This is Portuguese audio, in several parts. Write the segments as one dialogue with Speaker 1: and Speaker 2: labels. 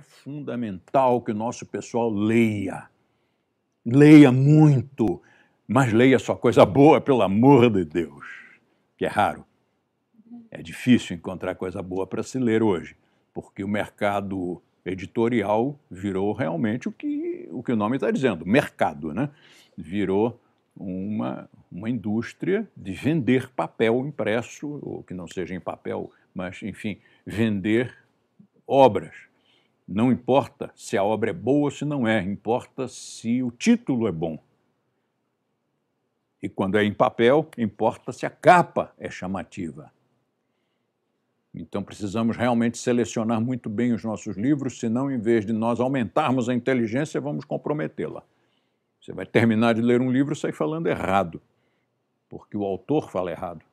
Speaker 1: é fundamental que o nosso pessoal leia. Leia muito, mas leia só coisa boa, pelo amor de Deus, que é raro. É difícil encontrar coisa boa para se ler hoje, porque o mercado editorial virou realmente o que o, que o nome está dizendo, mercado, né? Virou uma, uma indústria de vender papel impresso, ou que não seja em papel, mas, enfim, vender obras. Não importa se a obra é boa ou se não é, importa se o título é bom. E quando é em papel, importa se a capa é chamativa. Então precisamos realmente selecionar muito bem os nossos livros, senão, em vez de nós aumentarmos a inteligência, vamos comprometê-la. Você vai terminar de ler um livro e sair falando errado, porque o autor fala errado.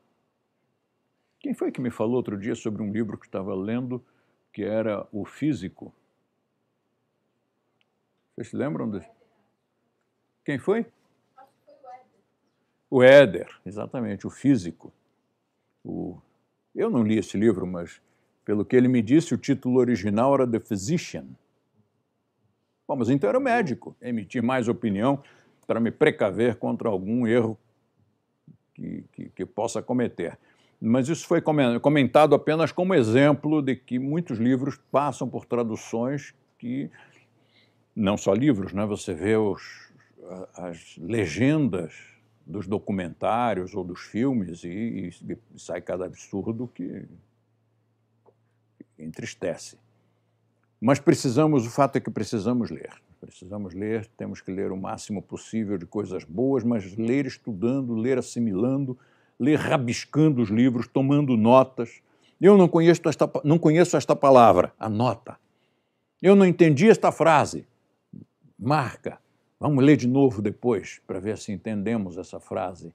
Speaker 1: Quem foi que me falou outro dia sobre um livro que estava lendo que era O Físico? Vocês lembram de Quem foi? O Éder, exatamente, o físico. O... Eu não li esse livro, mas pelo que ele me disse, o título original era The Physician. Bom, mas então era o médico. Emitir mais opinião para me precaver contra algum erro que, que, que possa cometer. Mas isso foi comentado apenas como exemplo de que muitos livros passam por traduções que não só livros, né? você vê os, as legendas dos documentários ou dos filmes e, e sai cada absurdo que entristece. Mas precisamos, o fato é que precisamos ler. Precisamos ler, temos que ler o máximo possível de coisas boas, mas ler estudando, ler assimilando, ler rabiscando os livros, tomando notas. Eu não conheço esta, não conheço esta palavra, nota. Eu não entendi esta frase, marca. Vamos ler de novo depois para ver se entendemos essa frase.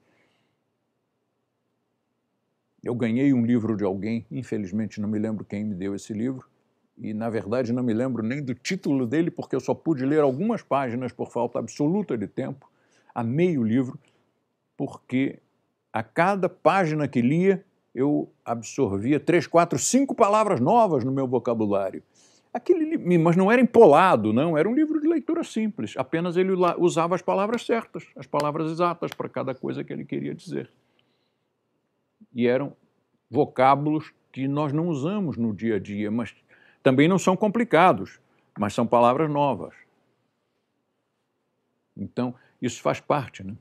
Speaker 1: Eu ganhei um livro de alguém, infelizmente não me lembro quem me deu esse livro, e na verdade não me lembro nem do título dele, porque eu só pude ler algumas páginas por falta absoluta de tempo. Amei o livro, porque a cada página que lia eu absorvia três, quatro, cinco palavras novas no meu vocabulário. Aquele, mas não era empolado, não, era um livro leitura simples, apenas ele usava as palavras certas, as palavras exatas para cada coisa que ele queria dizer. E eram vocábulos que nós não usamos no dia a dia, mas também não são complicados, mas são palavras novas. Então, isso faz parte né,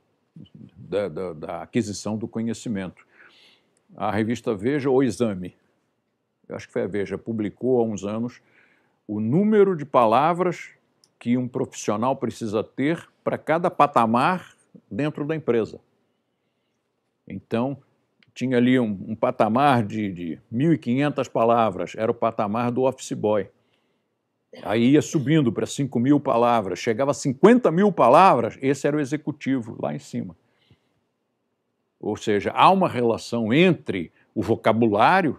Speaker 1: da, da, da aquisição do conhecimento. A revista Veja ou Exame, eu acho que foi a Veja, publicou há uns anos o número de palavras que um profissional precisa ter para cada patamar dentro da empresa. Então, tinha ali um, um patamar de, de 1.500 palavras, era o patamar do office boy. Aí ia subindo para 5 mil palavras, chegava a 50 mil palavras, esse era o executivo lá em cima. Ou seja, há uma relação entre o vocabulário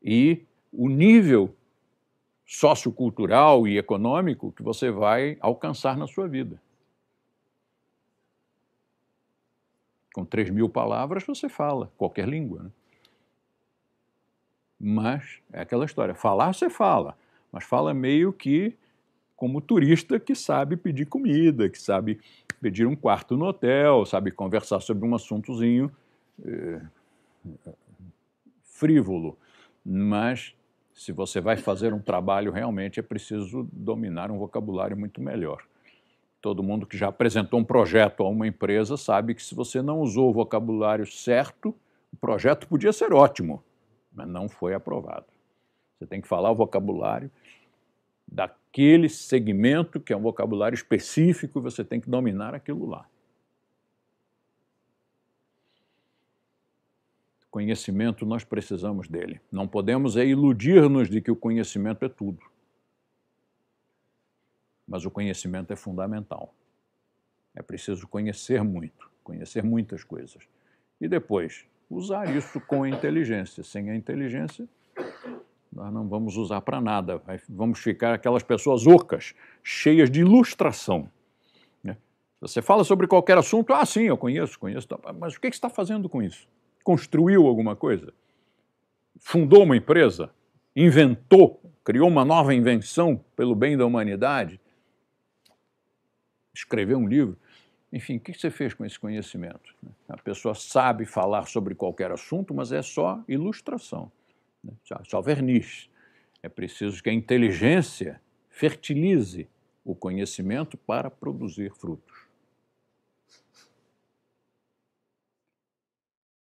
Speaker 1: e o nível sociocultural e econômico que você vai alcançar na sua vida. Com 3 mil palavras você fala qualquer língua. Né? Mas é aquela história: falar você fala, mas fala meio que como turista que sabe pedir comida, que sabe pedir um quarto no hotel, sabe conversar sobre um assuntozinho eh, eh, frívolo, mas se você vai fazer um trabalho, realmente é preciso dominar um vocabulário muito melhor. Todo mundo que já apresentou um projeto a uma empresa sabe que se você não usou o vocabulário certo, o projeto podia ser ótimo, mas não foi aprovado. Você tem que falar o vocabulário daquele segmento, que é um vocabulário específico, e você tem que dominar aquilo lá. Conhecimento nós precisamos dele. Não podemos é iludir-nos de que o conhecimento é tudo. Mas o conhecimento é fundamental. É preciso conhecer muito, conhecer muitas coisas. E depois, usar isso com inteligência. Sem a inteligência, nós não vamos usar para nada. Vamos ficar aquelas pessoas ocas, cheias de ilustração. Né? Você fala sobre qualquer assunto, ah, sim, eu conheço, conheço, mas o que você está fazendo com isso? construiu alguma coisa, fundou uma empresa, inventou, criou uma nova invenção pelo bem da humanidade, escreveu um livro. Enfim, o que você fez com esse conhecimento? A pessoa sabe falar sobre qualquer assunto, mas é só ilustração, né? só verniz. É preciso que a inteligência fertilize o conhecimento para produzir frutos.